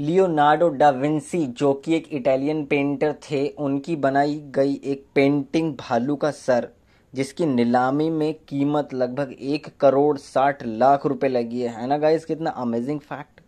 Leonardo da Vinci जो कि एक इटालियन पेंटर थे उनकी बनाई गई एक पेंटिंग भालू का सर जिसकी नीलामी में कीमत लगभग एक करोड़ साठ लाख रुपए लगी है है ना गाइस कितना अमेजिंग फैक्ट